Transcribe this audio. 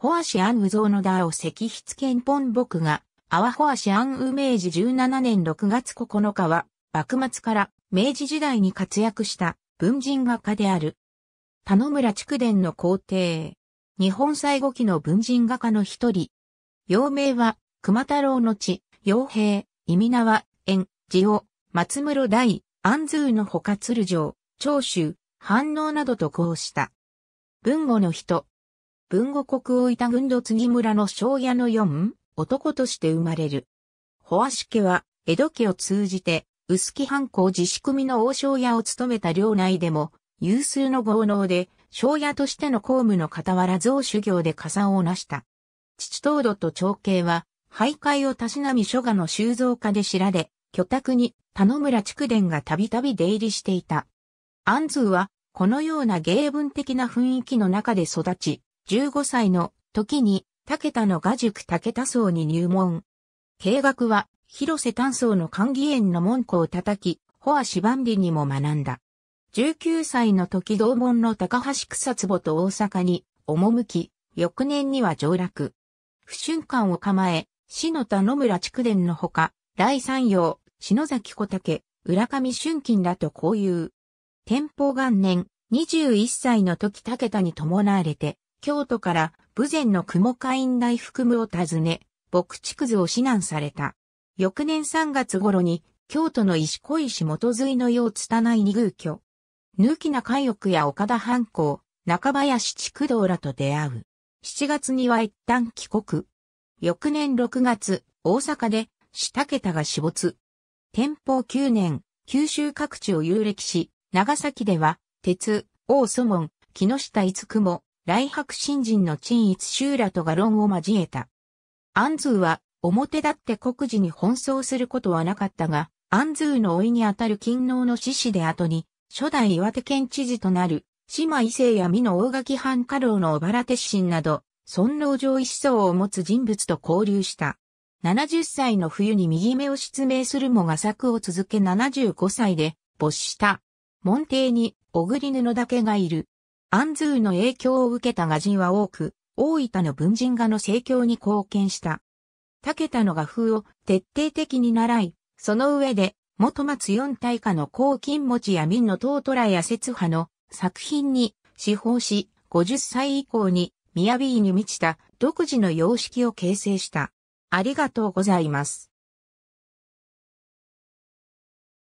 ホアシアンウゾーのダーを石筆剣本木が、アワホアシアンウ明治17年6月9日は、幕末から明治時代に活躍した文人画家である。田野村筑伝の皇帝。日本最後期の文人画家の一人。幼名は、熊太郎の地、洋平、意味は、縁、地を、松室大、安通の他鶴城、長州、反応などとこうした。文語の人、文後国をいた軍土継村の庄屋の四男として生まれる。保足家は、江戸家を通じて、薄木藩校自仕組みの王将屋を務めた領内でも、有数の豪農で、商屋としての公務の傍ら造修行で加算を成した。父東土と長兄は、徘徊をたしなみ書画の修造家で知られ、居宅に田野村畜伝がたびたび出入りしていた。安通は、このような芸文的な雰囲気の中で育ち、15歳の時に武田の画塾武田荘に入門。計学は広瀬丹荘の管理園の門戸を叩き、ホア・シバンビにも学んだ。19歳の時同門の高橋草壺と大阪に赴き、翌年には上落。不春館を構え、篠田野村筑伝のほか、第三陽、篠崎小竹、浦上春金らと交友。天保元年、21歳の時武田に伴われて、京都から武前の雲海院大福務を訪ね、牧畜図を指南された。翌年3月頃に、京都の石小石元髄のよう拙い二宮居。抜きな海翼や岡田藩校、中林畜道らと出会う。7月には一旦帰国。翌年6月、大阪で、下桁が死没。天保9年、九州各地を遊歴し、長崎では、鉄、大祖門、木下五雲、来白新人の陳逸修らと画論を交えた。安通は、表立って国事に奔走することはなかったが、安通の老いにあたる勤王の志士で後に、初代岩手県知事となる、島伊勢や美の大垣藩家老の小原鉄心など、尊老上位思想を持つ人物と交流した。70歳の冬に右目を失明するも画策を続け75歳で没した。門弟に小栗布だけがいる。安通の影響を受けた画人は多く、大分の文人画の盛況に貢献した。武田の画風を徹底的に習い、その上で、元松四大家の高金持ちや民の東虎や節派の作品に司法し、50歳以降に雅に満ちた独自の様式を形成した。ありがとうございます。